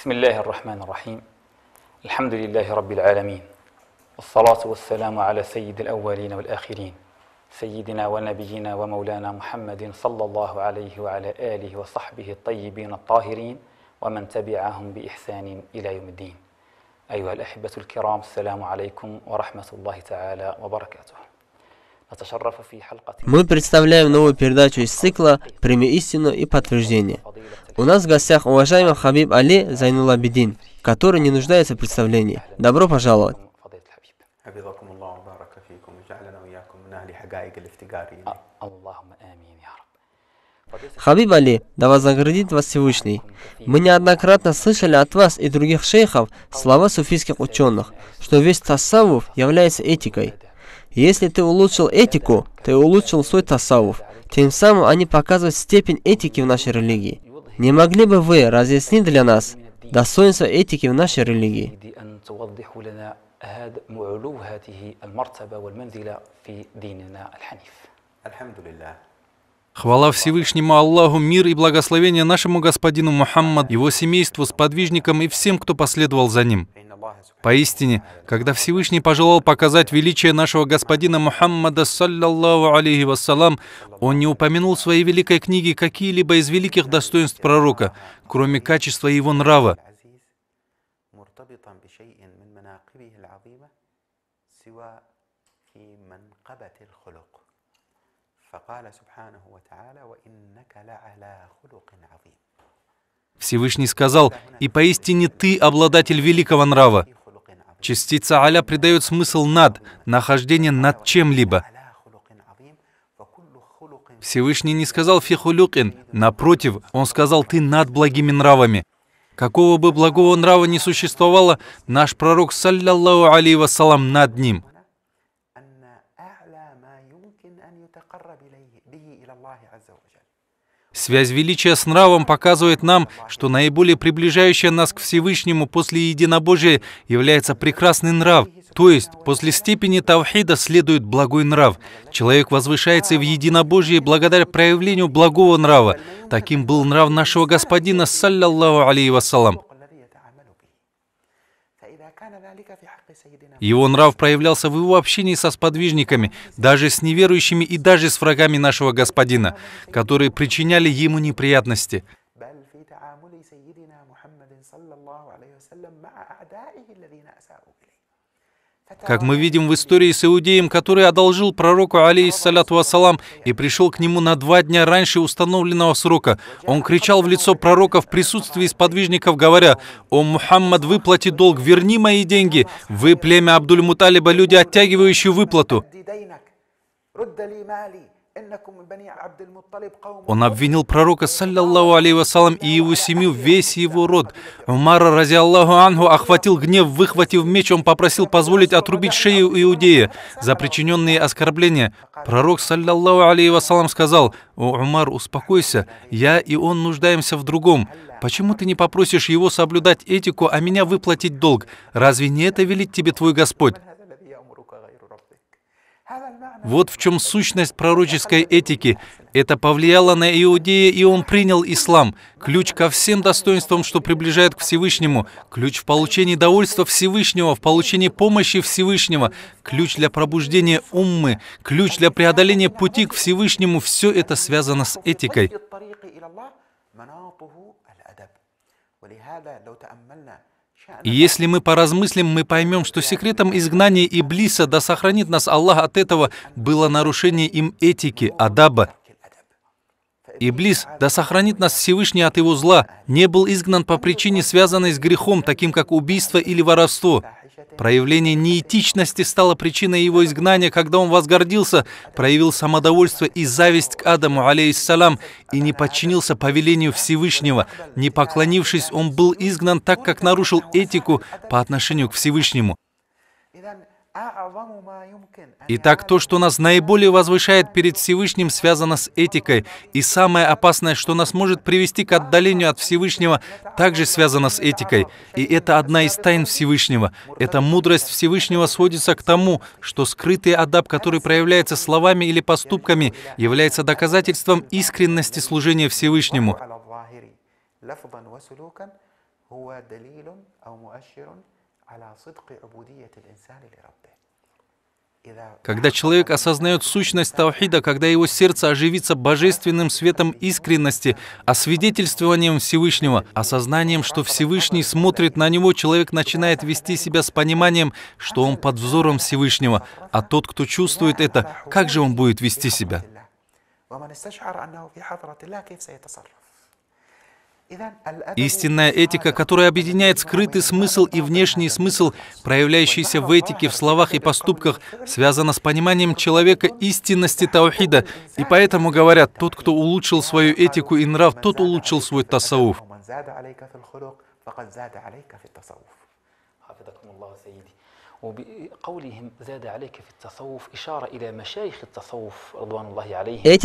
بسم الله الرحمن الرحيم الحمد لله رب العالمين والصلاة والسلام على سيد الأولين والآخرين سيدنا ونبينا ومولانا محمد صلى الله عليه وعلى آله وصحبه الطيبين الطاهرين ومن تبعهم بإحسان إلى يوم الدين أيها الأحبة الكرام السلام عليكم ورحمة الله تعالى وبركاته Мы представляем новую передачу из цикла «Прими истину и подтверждение». У нас в гостях уважаемый Хабиб Али Зайнула Бедин, который не нуждается в представлении. Добро пожаловать! А, Хабиб Али, да вознаградит вас Всевышний. Мы неоднократно слышали от вас и других шейхов слова суфийских ученых, что весь тассавуф является этикой – если ты улучшил этику, ты улучшил свой тасавуф. Тем самым они показывают степень этики в нашей религии. Не могли бы вы разъяснить для нас достоинство этики в нашей религии? Хвала Всевышнему Аллаху, мир и благословение нашему господину Мухаммаду, его семейству, сподвижникам и всем, кто последовал за ним. Поистине, когда Всевышний пожелал показать величие нашего господина Мухаммада, саллаллаху алейхи вассалам, он не упомянул в своей великой книге какие-либо из великих достоинств пророка, кроме качества его нрава. Всевышний сказал, «И поистине ты обладатель великого нрава». Частица «аля» придает смысл «над», нахождение над чем-либо. Всевышний не сказал «фихулюкин», напротив, он сказал «ты над благими нравами». Какого бы благого нрава не существовало, наш пророк, саллиллаху алейhi вассалам, над ним. Связь величия с нравом показывает нам, что наиболее приближающая нас к Всевышнему после единобожия является прекрасный нрав, то есть после степени тавхида следует благой нрав. Человек возвышается в единобожии благодаря проявлению благого нрава. Таким был нрав нашего господина, саллиллаху алейхи вассалам. Его нрав проявлялся в его общении со сподвижниками, даже с неверующими и даже с врагами нашего Господина, которые причиняли ему неприятности. Как мы видим в истории с Иудеем, который одолжил пророку, алейхиссалату вассалам, и пришел к нему на два дня раньше установленного срока, он кричал в лицо пророка в присутствии сподвижников, говоря, «О, Мухаммад, выплати долг, верни мои деньги! Вы, племя Абдуль-Муталиба, люди, оттягивающие выплату!» Он обвинил пророка, саллиллаху алейхи вассалам, и его семью, весь его род. Умара, рази Аллаху Ангу, охватил гнев, выхватив меч, он попросил позволить отрубить шею иудея за причиненные оскорбления. Пророк, саллиллаху алейхи вассалам, сказал, «О, Умар, успокойся, я и он нуждаемся в другом. Почему ты не попросишь его соблюдать этику, а меня выплатить долг? Разве не это велит тебе твой Господь?» Вот в чем сущность пророческой этики. Это повлияло на Иудея, и он принял ислам. Ключ ко всем достоинствам, что приближает к Всевышнему. Ключ в получении довольства Всевышнего, в получении помощи Всевышнего. Ключ для пробуждения уммы, ключ для преодоления пути к Всевышнему. Все это связано с этикой если мы поразмыслим, мы поймем, что секретом изгнания Иблиса, да сохранит нас Аллах от этого, было нарушение им этики, адаба. Иблис, да сохранит нас Всевышний от его зла, не был изгнан по причине, связанной с грехом, таким как убийство или воровство – Проявление неэтичности стало причиной его изгнания, когда он возгордился, проявил самодовольство и зависть к Адаму, алейхиссалам, и не подчинился повелению Всевышнего. Не поклонившись, он был изгнан так, как нарушил этику по отношению к Всевышнему. Итак, то, что нас наиболее возвышает перед Всевышним, связано с этикой, и самое опасное, что нас может привести к отдалению от Всевышнего, также связано с этикой. И это одна из тайн Всевышнего. Эта мудрость Всевышнего сводится к тому, что скрытый адаб, который проявляется словами или поступками, является доказательством искренности служения Всевышнему. Когда человек осознает сущность Таухида, когда его сердце оживится божественным светом искренности, освидетельствованием Всевышнего, осознанием, что Всевышний смотрит на него, человек начинает вести себя с пониманием, что он под взором Всевышнего, а тот, кто чувствует это, как же он будет вести себя? Истинная этика, которая объединяет скрытый смысл и внешний смысл, проявляющийся в этике, в словах и поступках, связана с пониманием человека истинности таухида. И поэтому говорят, тот, кто улучшил свою этику и нрав, тот улучшил свой тасауф. Эти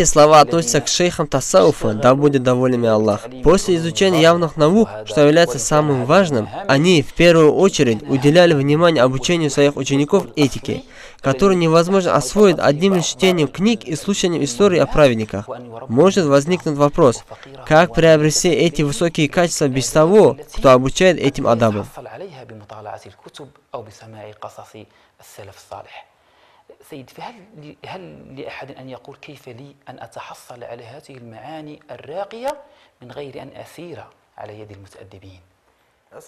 слова относятся к шейхам Тасауфа, да будет доволен Аллах. После изучения явных наук, что является самым важным, они в первую очередь уделяли внимание обучению своих учеников этике который невозможно освоить одним лишь чтением книг и слушанием истории о праведниках. Может возникнуть вопрос, как приобрести эти высокие качества без того, кто обучает этим адабам? سيد فهل هل لأحد أن يقول كيف لي أن أتحصل على هذه المعاني الراقية من غير أن أسير على يد المتأدبين؟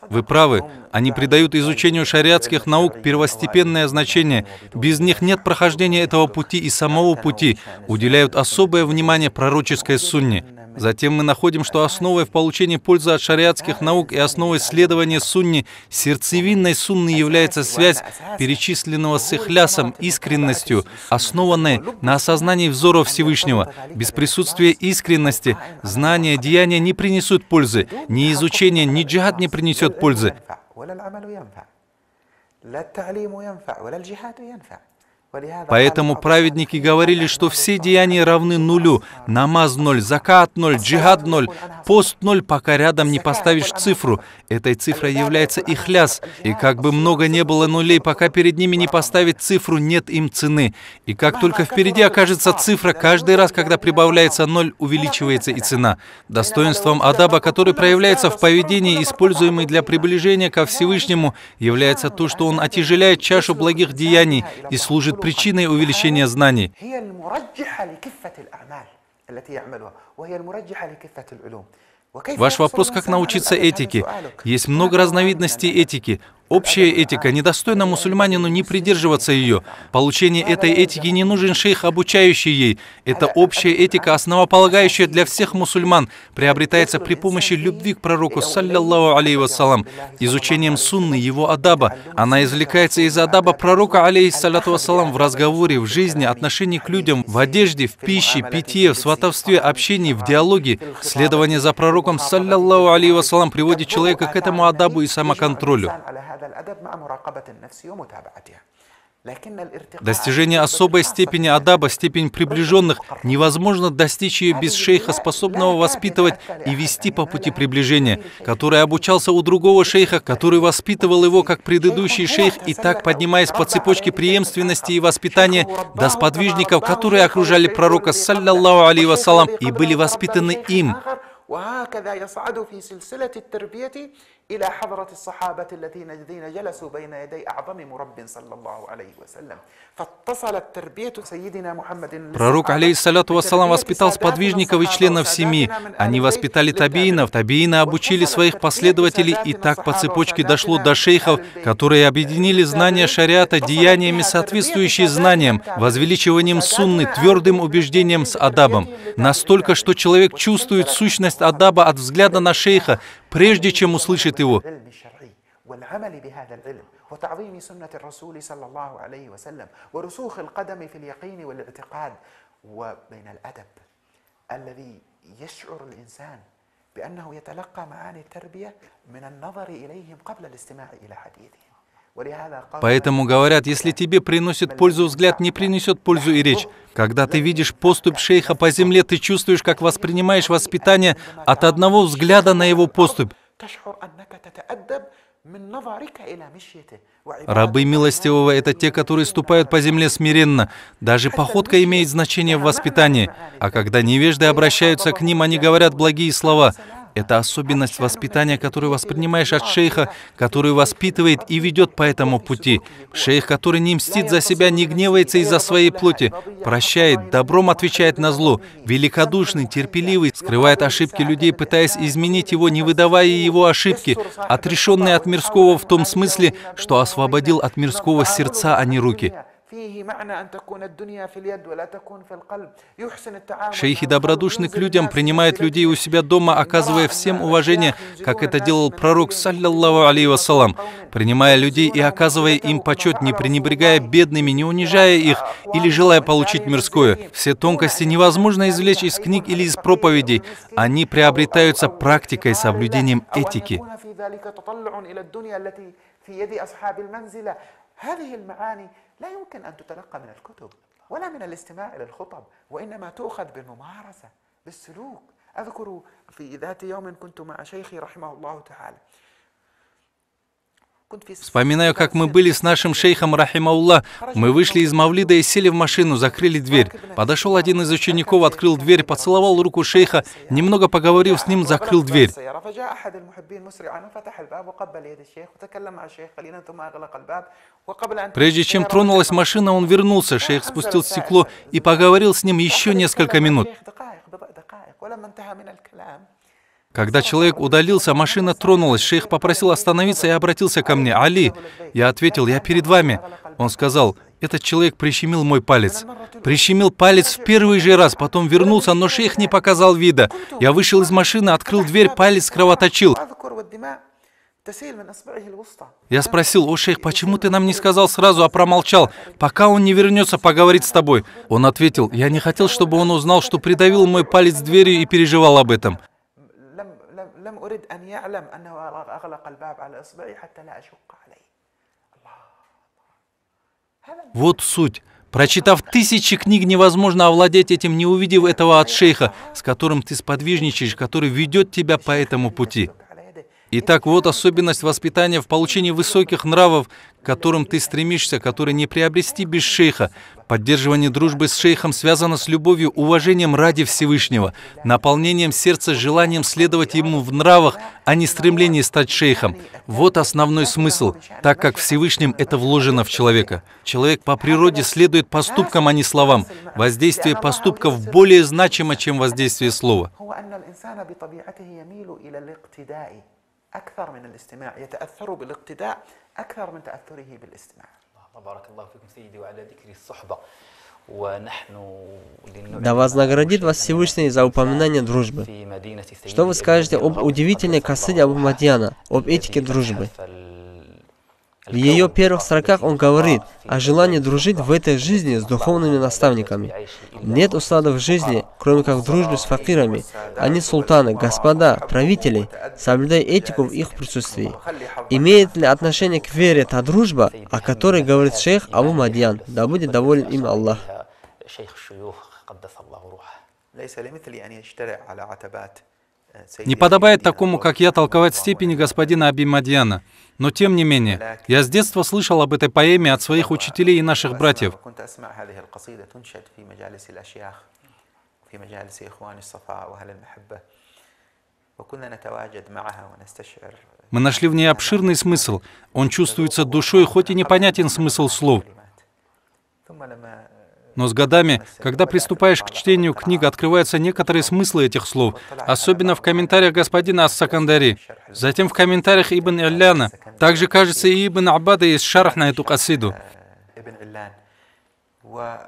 вы правы, они придают изучению шариатских наук первостепенное значение. Без них нет прохождения этого пути и самого пути, уделяют особое внимание пророческой сунне. Затем мы находим, что основой в получении пользы от шариатских наук и основой следования сунни, сердцевинной сунны является связь перечисленного с ихлясом, искренностью, основанной на осознании взора Всевышнего. Без присутствия искренности знания, деяния не принесут пользы, ни изучение, ни джихад не принесет пользы. لا التعليم ينفع ولا الجهاد ينفع Поэтому праведники говорили, что все деяния равны нулю. Намаз ноль, закат ноль, джихад ноль, пост ноль, пока рядом не поставишь цифру. Этой цифрой является ихляс. И как бы много не было нулей, пока перед ними не поставить цифру, нет им цены. И как только впереди окажется цифра, каждый раз, когда прибавляется ноль, увеличивается и цена. Достоинством адаба, который проявляется в поведении, используемый для приближения ко Всевышнему, является то, что он отяжеляет чашу благих деяний и служит причиной увеличения знаний. Ваш вопрос, как научиться этике. Есть много разновидностей этики. Общая этика. Недостойно мусульманину не придерживаться ее. Получение этой этики не нужен шейх, обучающий ей. Это общая этика, основополагающая для всех мусульман, приобретается при помощи любви к пророку, саллиллаху алейхи вассалам, изучением сунны, его адаба. Она извлекается из адаба пророка, алейхиссалату вассалам, в разговоре, в жизни, отношении к людям, в одежде, в пище, питье, в сватовстве, общении, в диалоге. Следование за пророком, саллиллаху алейхи вассалам, приводит человека к этому адабу и самоконтролю. هذا الأدب مع مراقبة النفس ومتابعتها Достижение особой степени адаба, степень приближенных, невозможно достичь ее без шейха, способного воспитывать и вести по пути приближения, который обучался у другого шейха, который воспитывал его как предыдущий шейх, и так поднимаясь по цепочке преемственности и воспитания до сподвижников, которые окружали пророка, саллиллаху алейhi вассалам, и были воспитаны им. إلى حضرة الصحابة الذين جلسوا بين يدي أعظم مرب صلى الله عليه وسلم فاتصلت تربية سيدنا محمد Пророк, алейхиссалату вассалам, воспитал сподвижников и членов семьи. Они воспитали табиинов, табиины обучили своих последователей, и так по цепочке дошло до шейхов, которые объединили знания шариата деяниями, соответствующие знаниям, возвеличиванием сунны, твердым убеждением с адабом. Настолько, что человек чувствует сущность адаба от взгляда на шейха, прежде чем услышит его. والعمل بهذا العلم وتعظيم سنة الرسول صلى الله عليه وسلم ورسوخ القدم في اليقين والاعتقاد وبين الأدب الذي يشعر الإنسان بأنه يتلقى معاني التربية من النظر إليهم قبل الاستماع إلى حديثهم Поэтому говорят, если тебе приносит пользу взгляд, не принесет пользу и речь. Когда ты видишь поступь шейха по земле, ты чувствуешь, как воспринимаешь воспитание от одного взгляда на его поступь. Рабы милостивого — это те, которые ступают по земле смиренно. Даже походка имеет значение в воспитании. А когда невежды обращаются к ним, они говорят благие слова. Это особенность воспитания, которую воспринимаешь от шейха, который воспитывает и ведет по этому пути. Шейх, который не мстит за себя, не гневается из-за своей плоти, прощает, добром отвечает на зло, великодушный, терпеливый, скрывает ошибки людей, пытаясь изменить его, не выдавая его ошибки, отрешенный от мирского в том смысле, что освободил от мирского сердца, а не руки. Шейхи добродушны к людям, принимают людей у себя дома, оказывая всем уважение, как это делал пророк, саллиллаху алейхи вассалам, принимая людей и оказывая им почет, не пренебрегая бедными, не унижая их или желая получить мирское. Все тонкости невозможно извлечь из книг или из проповедей. Они приобретаются практикой, соблюдением этики. في يد اصحاب المنزله هذه المعاني لا يمكن أن تتلقى من الكتب ولا من الاستماع إلى الخطب وإنما تؤخذ بالممارسة بالسلوك أذكر في ذات يوم كنت مع شيخي رحمه الله تعالى Вспоминаю, как мы были с нашим шейхом Рахимаулла. Мы вышли из Мавлида и сели в машину, закрыли дверь. Подошел один из учеников, открыл дверь, поцеловал руку шейха, немного поговорил с ним, закрыл дверь. Прежде чем тронулась машина, он вернулся. Шейх спустил стекло и поговорил с ним еще несколько минут. Когда человек удалился, машина тронулась. Шейх попросил остановиться и обратился ко мне. «Али!» Я ответил, «Я перед вами». Он сказал, «Этот человек прищемил мой палец». Прищемил палец в первый же раз, потом вернулся, но шейх не показал вида. Я вышел из машины, открыл дверь, палец кровоточил. Я спросил, «О, шейх, почему ты нам не сказал сразу, а промолчал? Пока он не вернется, поговорит с тобой». Он ответил, «Я не хотел, чтобы он узнал, что придавил мой палец дверью и переживал об этом». وسلم أريد أن يعلم أنه أغلق الباب على إصبعي حتى لا أشق عليه Вот суть. Прочитав тысячи книг, невозможно овладеть этим, не увидев этого от шейха, с которым ты сподвижничаешь, который ведет тебя по этому пути. Итак, вот особенность воспитания в получении высоких нравов, к которым ты стремишься, которые не приобрести без шейха. Поддерживание дружбы с шейхом связано с любовью, уважением ради Всевышнего, наполнением сердца желанием следовать ему в нравах, а не стремление стать шейхом. Вот основной смысл, так как Всевышним это вложено в человека. Человек по природе следует поступкам, а не словам. Воздействие поступков более значимо, чем воздействие слова. أكثر من الاستماع يتأثر بالاقتداء أكثر من تأثره بالاستماع بارك الله فيكم سيدي وعلى ذكر الصحبة Да вознаградит вас Всевышний за упоминание дружбы. Что вы скажете об удивительной касыде Абу Мадьяна, об этике дружбы? В ее первых строках он говорит о желании дружить в этой жизни с духовными наставниками. Нет усадов жизни, кроме как дружбы с факирами. Они султаны, господа, правители. Соблюдай этику в их присутствии. Имеет ли отношение к вере та дружба, о которой говорит шейх Абу Мадьян? Да будет доволен им Аллах. ليس لمثل أن يجترئ على عتبات не подобает такому, как я, толковать степени господина Абимадьяна. Но тем не менее, я с детства слышал об этой поэме от своих учителей и наших братьев. Мы нашли в ней обширный смысл. Он чувствуется душой, хоть и непонятен смысл слов. Но с годами, когда приступаешь к чтению книг, открываются некоторые смыслы этих слов, особенно в комментариях господина Ас-Сакандари, затем в комментариях Ибн Илляна. Также, кажется, и Ибн Аббада есть шарх на эту касиду. Э,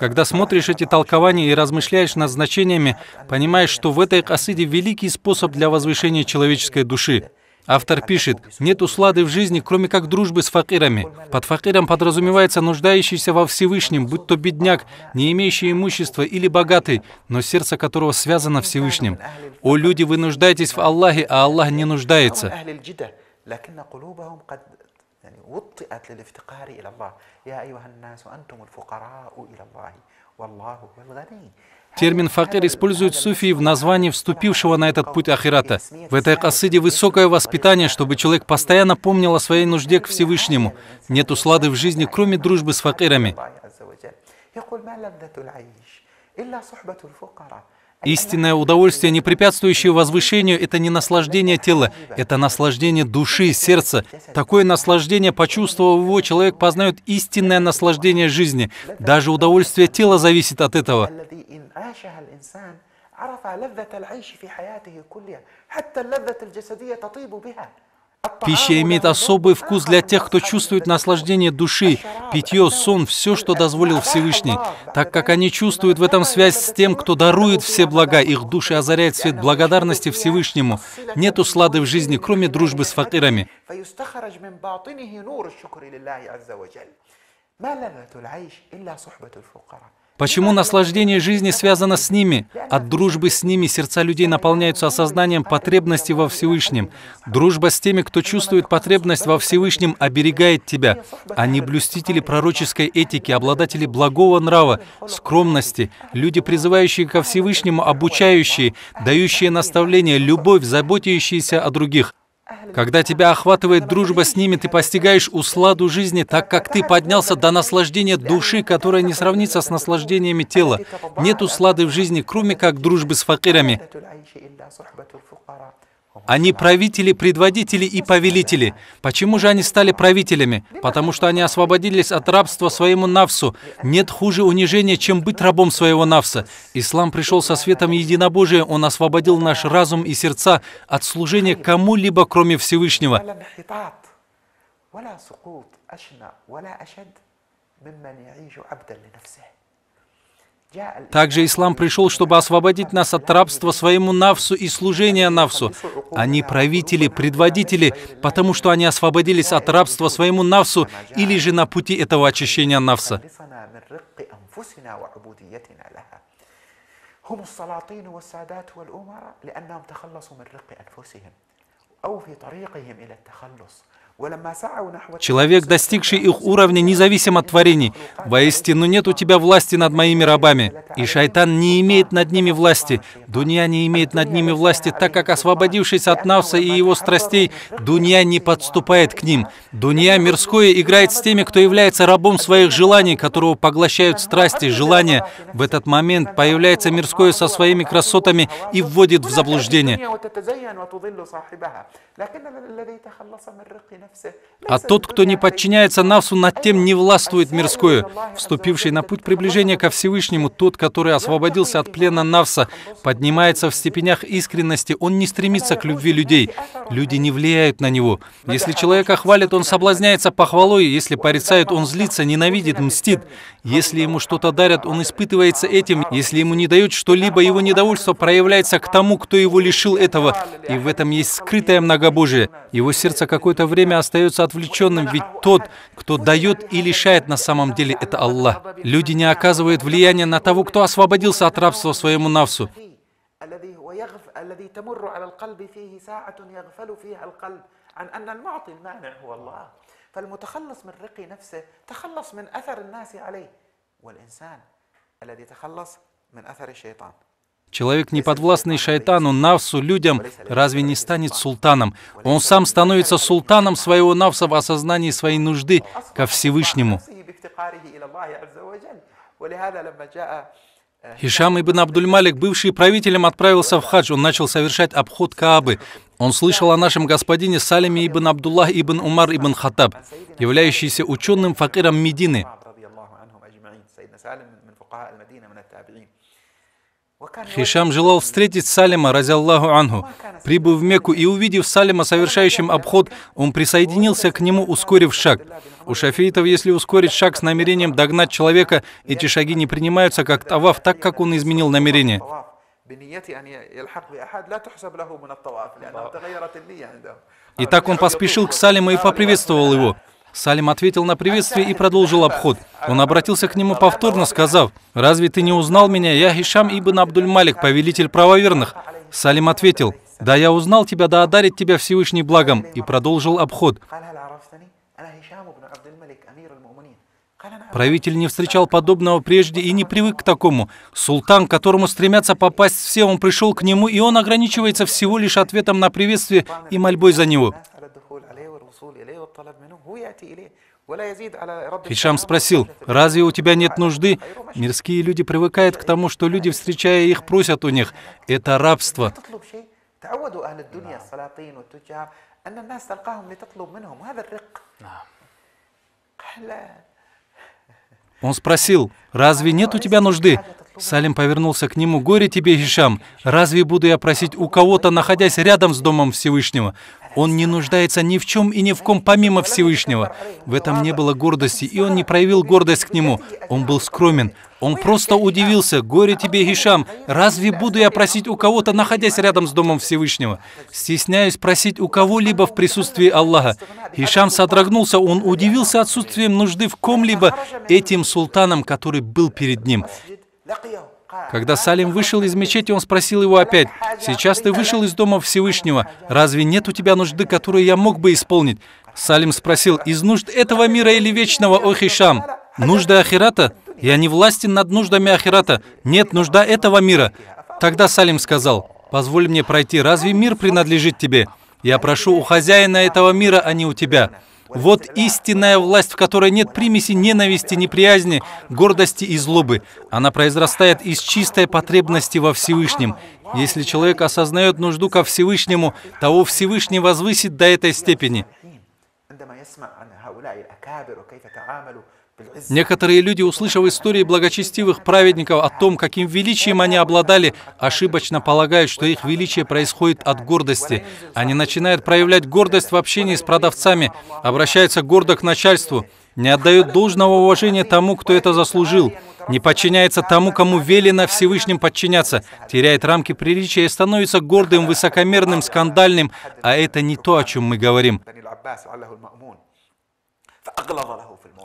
когда смотришь эти толкования и размышляешь над значениями, понимаешь, что в этой касиде великий способ для возвышения человеческой души. Автор пишет, нет услады в жизни, кроме как дружбы с факирами. Под факиром подразумевается нуждающийся во Всевышнем, будь то бедняк, не имеющий имущества или богатый, но сердце которого связано Всевышним. «О люди, вы нуждаетесь в Аллахе, а Аллах не нуждается». يا Термин «факир» используют суфии в названии вступившего на этот путь Ахирата. В этой касыде высокое воспитание, чтобы человек постоянно помнил о своей нужде к Всевышнему. Нет услады в жизни, кроме дружбы с факирами. Истинное удовольствие, не препятствующее возвышению, это не наслаждение тела, это наслаждение души, сердца. Такое наслаждение, почувствовав его, человек познает истинное наслаждение жизни. Даже удовольствие тела зависит от этого. عاشها الانسان عرف لذة العيش في حياته كلها حتى اللذة الجسدية تطيب بها Пища имеет особый вкус для тех, кто чувствует наслаждение души, питье, сон, все, что дозволил Всевышний, так как они чувствуют в этом связь с тем, кто дарует все блага, их души озаряет свет благодарности Всевышнему. Нету слады в жизни, кроме дружбы с факирами. ما لذة العيش إلا صحبة الفقراء Почему наслаждение жизни связано с ними? От дружбы с ними сердца людей наполняются осознанием потребности во Всевышнем. Дружба с теми, кто чувствует потребность во Всевышнем, оберегает тебя. Они блюстители пророческой этики, обладатели благого нрава, скромности, люди, призывающие ко Всевышнему, обучающие, дающие наставления, любовь, заботящиеся о других. Когда тебя охватывает дружба с ними, ты постигаешь усладу жизни, так как ты поднялся до наслаждения души, которое не сравнится с наслаждениями тела. Нет услады в жизни, кроме как дружбы с факирами. Они правители, предводители и повелители. Почему же они стали правителями? Потому что они освободились от рабства своему навсу. Нет хуже унижения, чем быть рабом своего навса. Ислам пришел со светом единобожия. Он освободил наш разум и сердца от служения кому-либо, кроме Всевышнего. Также ислам пришел, чтобы освободить нас от рабства своему навсу и служения навсу. Они правители, предводители, потому что они освободились от рабства своему навсу или же на пути этого очищения навса. Человек, достигший их уровня, независим от творений. Воистину нет у тебя власти над моими рабами. И шайтан не имеет над ними власти. Дунья не имеет над ними власти, так как, освободившись от Навса и его страстей, Дунья не подступает к ним. Дунья мирское играет с теми, кто является рабом своих желаний, которого поглощают страсти, желания. В этот момент появляется мирское со своими красотами и вводит в заблуждение. А тот, кто не подчиняется Навсу, над тем не властвует мирское. Вступивший на путь приближения ко Всевышнему, тот, который освободился от плена Навса, поднимается в степенях искренности, он не стремится к любви людей. Люди не влияют на него. Если человека хвалят, он соблазняется похвалой, если порицают, он злится, ненавидит, мстит. Если ему что-то дарят, он испытывается этим. Если ему не дают что-либо, его недовольство проявляется к тому, кто его лишил этого. И в этом есть скрытая многообразие Божие, его сердце какое-то время остается отвлеченным, ведь тот, кто дает и лишает на самом деле, это Аллах. Люди не оказывают влияния на того, кто освободился от рабства своему навсу. من رقي الشيطان Человек, не подвластный шайтану, навсу, людям, разве не станет султаном? Он сам становится султаном своего навса в осознании своей нужды ко Всевышнему. Хишам ибн Абдуль-Малик, бывший правителем, отправился в хадж. Он начал совершать обход Каабы. Он слышал о нашем господине Салиме ибн Абдуллах ибн Умар ибн Хаттаб, являющийся ученым факиром Медины. Хишам желал встретить Салима, рази Аллаху Ангу. Прибыв в Мекку и увидев Салима, совершающим обход, он присоединился к нему, ускорив шаг. У шафеитов, если ускорить шаг с намерением догнать человека, эти шаги не принимаются как таваф, так как он изменил намерение. Итак, он поспешил к Салиму и поприветствовал его. Салим ответил на приветствие и продолжил обход. Он обратился к нему повторно, сказав, «Разве ты не узнал меня? Я Хишам ибн Абдуль-Малик, повелитель правоверных». Салим ответил, «Да, я узнал тебя, да одарит тебя Всевышний благом», и продолжил обход. Правитель не встречал подобного прежде и не привык к такому. Султан, к которому стремятся попасть все, он пришел к нему, и он ограничивается всего лишь ответом на приветствие и мольбой за него. Хишам спросил, «Разве у тебя нет нужды?» Мирские люди привыкают к тому, что люди, встречая их, просят у них. Это рабство. Он спросил, «Разве нет у тебя нужды?» Салим повернулся к нему. «Горе тебе, Хишам! Разве буду я просить у кого-то, находясь рядом с Домом Всевышнего? Он не нуждается ни в чем и ни в ком помимо Всевышнего. В этом не было гордости, и он не проявил гордость к нему. Он был скромен. Он просто удивился. «Горе тебе, Хишам! Разве буду я просить у кого-то, находясь рядом с Домом Всевышнего? Стесняюсь просить у кого-либо в присутствии Аллаха». Хишам содрогнулся. Он удивился отсутствием нужды в ком-либо этим султаном, который был перед ним. Когда Салим вышел из мечети, он спросил его опять, «Сейчас ты вышел из дома Всевышнего, разве нет у тебя нужды, которую я мог бы исполнить?» Салим спросил, «Из нужд этого мира или вечного, о Хишам? Нужды Ахирата? Я не властен над нуждами Ахирата. Нет, нужда этого мира». Тогда Салим сказал, «Позволь мне пройти, разве мир принадлежит тебе? Я прошу у хозяина этого мира, а не у тебя». Вот истинная власть, в которой нет примеси ненависти, неприязни, гордости и злобы. Она произрастает из чистой потребности во Всевышнем. Если человек осознает нужду ко Всевышнему, того Всевышний возвысит до этой степени. Некоторые люди, услышав истории благочестивых праведников о том, каким величием они обладали, ошибочно полагают, что их величие происходит от гордости. Они начинают проявлять гордость в общении с продавцами, обращаются гордо к начальству, не отдают должного уважения тому, кто это заслужил, не подчиняется тому, кому велено Всевышним подчиняться, теряет рамки приличия и становится гордым, высокомерным, скандальным, а это не то, о чем мы говорим.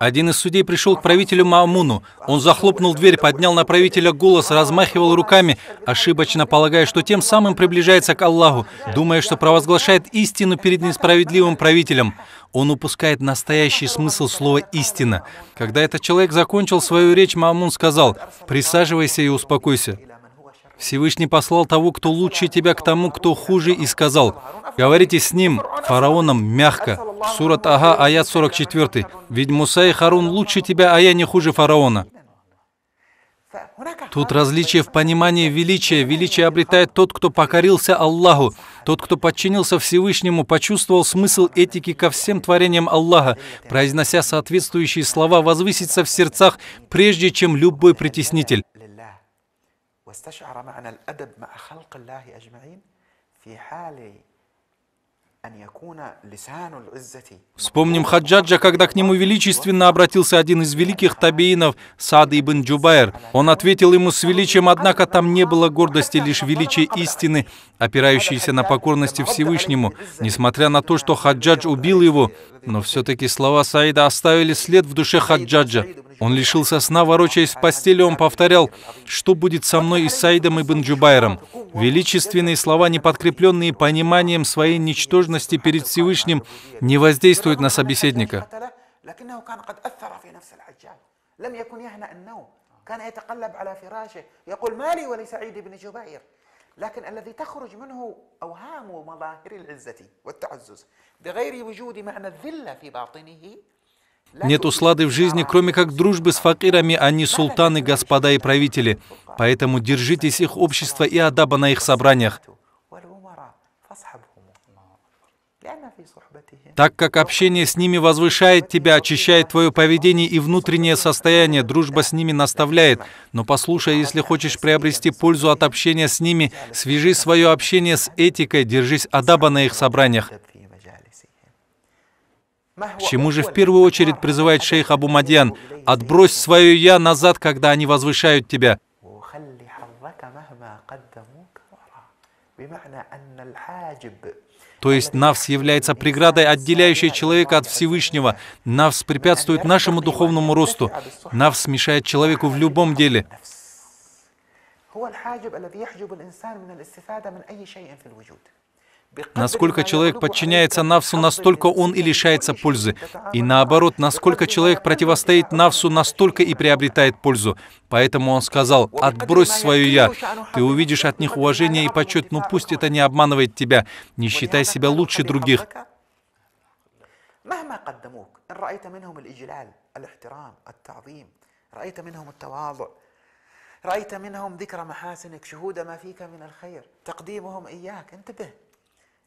Один из судей пришел к правителю Маамуну. Он захлопнул дверь, поднял на правителя голос, размахивал руками, ошибочно полагая, что тем самым приближается к Аллаху, думая, что провозглашает истину перед несправедливым правителем. Он упускает настоящий смысл слова «истина». Когда этот человек закончил свою речь, Маамун сказал «Присаживайся и успокойся». Всевышний послал того, кто лучше тебя, к тому, кто хуже, и сказал, «Говорите с ним, фараоном, мягко». Сурат Ага, аят 44. «Ведь Муса и Харун лучше тебя, а я не хуже фараона». Тут различие в понимании величия. Величие обретает тот, кто покорился Аллаху. Тот, кто подчинился Всевышнему, почувствовал смысл этики ко всем творениям Аллаха, произнося соответствующие слова, возвысится в сердцах, прежде чем любой притеснитель. واستشعر معنى الادب مع خلق الله اجمعين في حال Вспомним Хаджаджа, когда к нему величественно обратился один из великих табеинов Сад ибн Джубайр. Он ответил ему с величием, однако там не было гордости, лишь величие истины, опирающейся на покорности Всевышнему. Несмотря на то, что Хаджадж убил его, но все-таки слова Саида оставили след в душе Хаджаджа. Он лишился сна, ворочаясь в постели, он повторял, что будет со мной и Саидом и Бенджубайром. Величественные слова, не подкрепленные пониманием своей ничтожности перед Всевышним, не воздействуют на собеседника. لكن الذي تخرج منه أوهام مظاهر العزة والتعزز بغير وجود معنى الذلة في باطنه нет услады в жизни, кроме как дружбы с факирами, они а султаны, господа и правители. Поэтому держитесь их общества и адаба на их собраниях. Так как общение с ними возвышает тебя, очищает твое поведение и внутреннее состояние, дружба с ними наставляет. Но послушай, если хочешь приобрести пользу от общения с ними, свяжи свое общение с этикой, держись адаба на их собраниях чему же в первую очередь призывает шейх Абу Мадьян? «Отбрось свое «я» назад, когда они возвышают тебя». То есть навс является преградой, отделяющей человека от Всевышнего. Навс препятствует нашему духовному росту. Навс мешает человеку в любом деле. هو الحاجب الذي يحجب الإنسان من الاستفادة من أي شيء في الوجود. Насколько человек подчиняется навсу, настолько он и лишается пользы. И наоборот, насколько человек противостоит навсу, настолько и приобретает пользу. Поэтому он сказал, отбрось свое «я». Ты увидишь от них уважение и почет, но пусть это не обманывает тебя. Не считай себя лучше других. رأيت منهم ذكر محاسنك شهود ما فيك من الخير تقديمهم إياك انتبه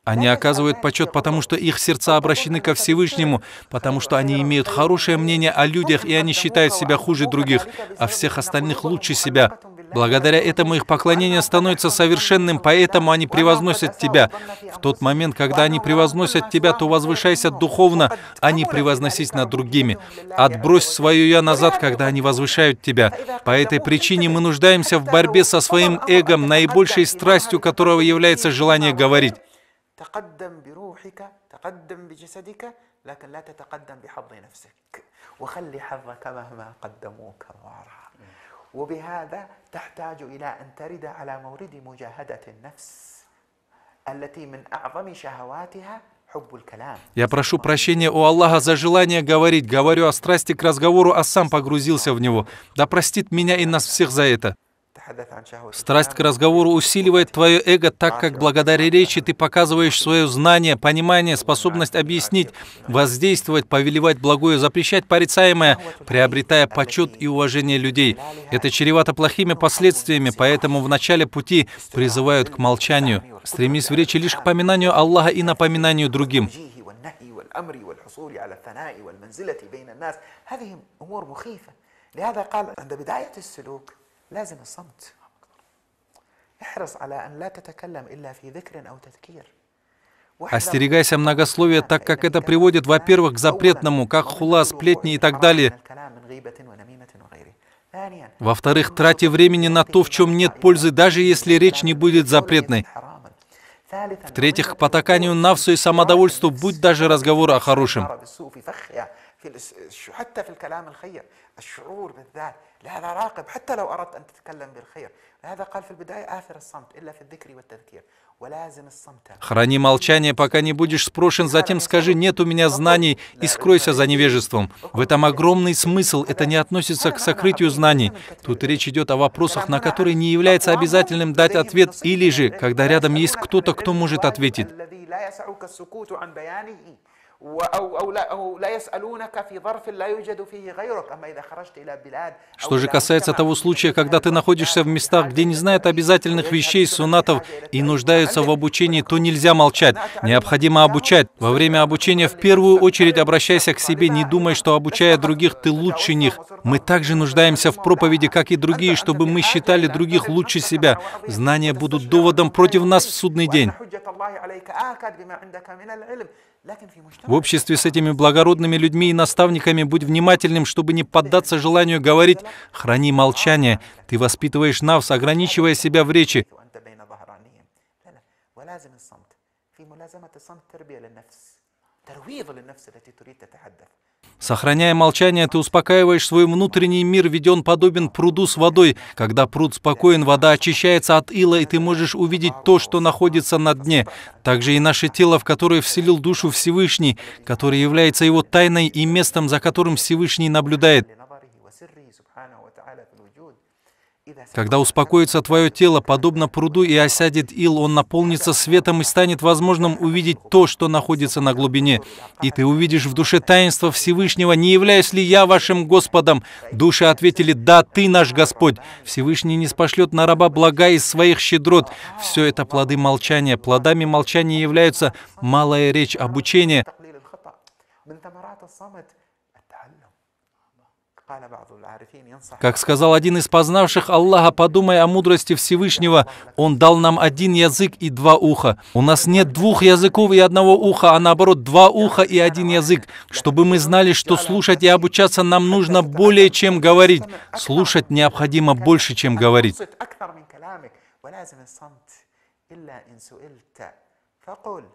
они оказывают почет, потому что их сердца обращены ко Всевышнему, потому что они имеют хорошее мнение о людях, и они считают себя хуже других, а всех остальных лучше себя. Благодаря этому их поклонение становится совершенным, поэтому они превозносят тебя. В тот момент, когда они превозносят тебя, то возвышайся духовно, а не превозносись над другими. Отбрось свое «я» назад, когда они возвышают тебя. По этой причине мы нуждаемся в борьбе со своим эгом, наибольшей страстью которого является желание говорить. تقدم بروحك تقدم بجسدك لكن لا تتقدم بحظ نفسك وخلي حظك مهما قدموك وراء وبهذا تحتاج إلى أن ترد على مورد مجاهدة النفس التي من أعظم شهواتها Я прошу прощения у Аллаха за желание говорить. Говорю о страсти к разговору, а сам погрузился в него. Да простит меня и нас всех за это. Страсть к разговору усиливает твое эго, так как благодаря речи ты показываешь свое знание, понимание, способность объяснить, воздействовать, повелевать благое, запрещать порицаемое, приобретая почет и уважение людей. Это чревато плохими последствиями, поэтому в начале пути призывают к молчанию. Стремись в речи лишь к поминанию Аллаха и напоминанию другим. هذه امور مخيفه لهذا قال عند بدايه السلوك لازم الصمت احرص على أن لا تتكلم إلا في ذكر أو تذكير Остерегайся многословия, так как это приводит, во-первых, к запретному, как хула, сплетни и так далее. Во-вторых, трати времени на то, в чем нет пользы, даже если речь не будет запретной. В-третьих, к потаканию навсу и самодовольству, будь даже разговор о хорошем. في حتى في الكلام الخير الشعور بالذات لهذا راقب حتى لو أردت أن تتكلم بالخير لهذا قال في البداية آثر الصمت إلا في الذكر والتذكير Храни молчание, пока не будешь спрошен, затем скажи «нет у меня знаний» и скройся за невежеством. В этом огромный смысл, это не относится к сокрытию знаний. Тут речь идет о вопросах, на которые не является обязательным дать ответ, или же, когда рядом есть кто-то, кто может ответить. Что же касается того случая, когда ты находишься в местах, где не знают обязательных вещей, суннатов и нуждаются в обучении, то нельзя молчать. Необходимо обучать. Во время обучения в первую очередь обращайся к себе, не думай, что обучая других, ты лучше них. Мы также нуждаемся в проповеди, как и другие, чтобы мы считали других лучше себя. Знания будут доводом против нас в судный день. В обществе с этими благородными людьми и наставниками будь внимательным, чтобы не поддаться желанию говорить «храни молчание», ты воспитываешь навс, ограничивая себя в речи. في ملازمة الصمت تربية للنفس ترويض للنفس التي تريد تتحدث Сохраняя молчание, ты успокаиваешь свой внутренний мир, ведь он подобен пруду с водой. Когда пруд спокоен, вода очищается от ила, и ты можешь увидеть то, что находится на дне. Также и наше тело, в которое вселил душу Всевышний, которое является его тайной и местом, за которым Всевышний наблюдает. Когда успокоится твое тело, подобно пруду и осядет ил, он наполнится светом и станет возможным увидеть то, что находится на глубине. И ты увидишь в душе таинство Всевышнего, не являюсь ли я вашим Господом? Души ответили, да, ты наш Господь. Всевышний не спошлет на раба блага из своих щедрот. Все это плоды молчания. Плодами молчания являются малая речь, обучение. Как сказал один из познавших Аллаха, подумай о мудрости Всевышнего. Он дал нам один язык и два уха. У нас нет двух языков и одного уха, а наоборот два уха и один язык. Чтобы мы знали, что слушать и обучаться нам нужно более, чем говорить. Слушать необходимо больше, чем говорить.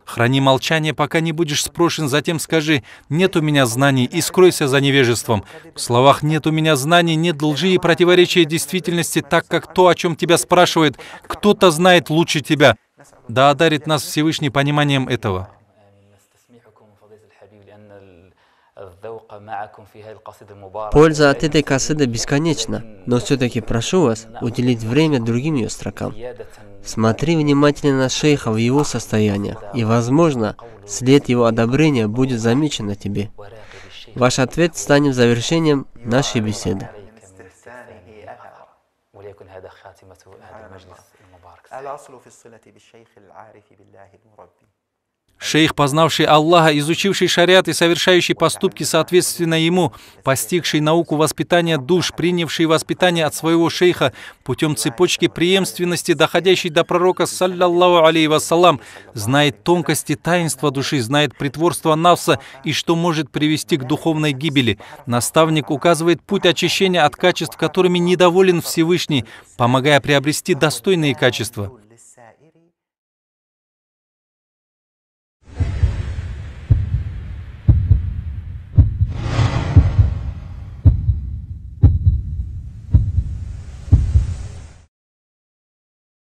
Храни молчание, пока не будешь спрошен, затем скажи «нет у меня знаний» и скройся за невежеством. В словах «нет у меня знаний» нет лжи и противоречия действительности, так как то, о чем тебя спрашивает, кто-то знает лучше тебя. Да одарит нас Всевышний пониманием этого. Польза от этой касыды бесконечна, но все-таки прошу вас уделить время другим ее строкам. Смотри внимательно на шейха в его состояниях, и, возможно, след его одобрения будет замечен на тебе. Ваш ответ станет завершением нашей беседы. الأصل في الصلة بالشيخ العارف بالله المربي Шейх, познавший Аллаха, изучивший шариат и совершающий поступки соответственно ему, постигший науку воспитания душ, принявший воспитание от своего шейха путем цепочки преемственности, доходящий до пророка, саллиллаху алейхи вассалам, знает тонкости таинства души, знает притворство навса и что может привести к духовной гибели. Наставник указывает путь очищения от качеств, которыми недоволен Всевышний, помогая приобрести достойные качества.